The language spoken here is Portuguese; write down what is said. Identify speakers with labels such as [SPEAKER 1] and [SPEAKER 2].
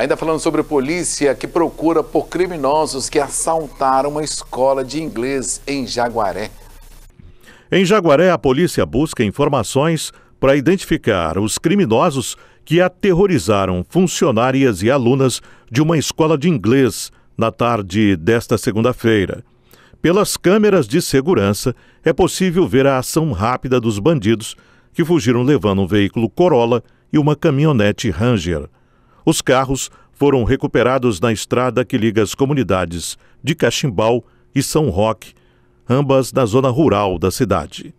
[SPEAKER 1] Ainda falando sobre polícia que procura por criminosos que assaltaram uma escola de inglês em Jaguaré.
[SPEAKER 2] Em Jaguaré, a polícia busca informações para identificar os criminosos que aterrorizaram funcionárias e alunas de uma escola de inglês na tarde desta segunda-feira. Pelas câmeras de segurança, é possível ver a ação rápida dos bandidos que fugiram levando um veículo Corolla e uma caminhonete Ranger. Os carros foram recuperados na estrada que liga as comunidades de Caximbal e São Roque, ambas na zona rural da cidade.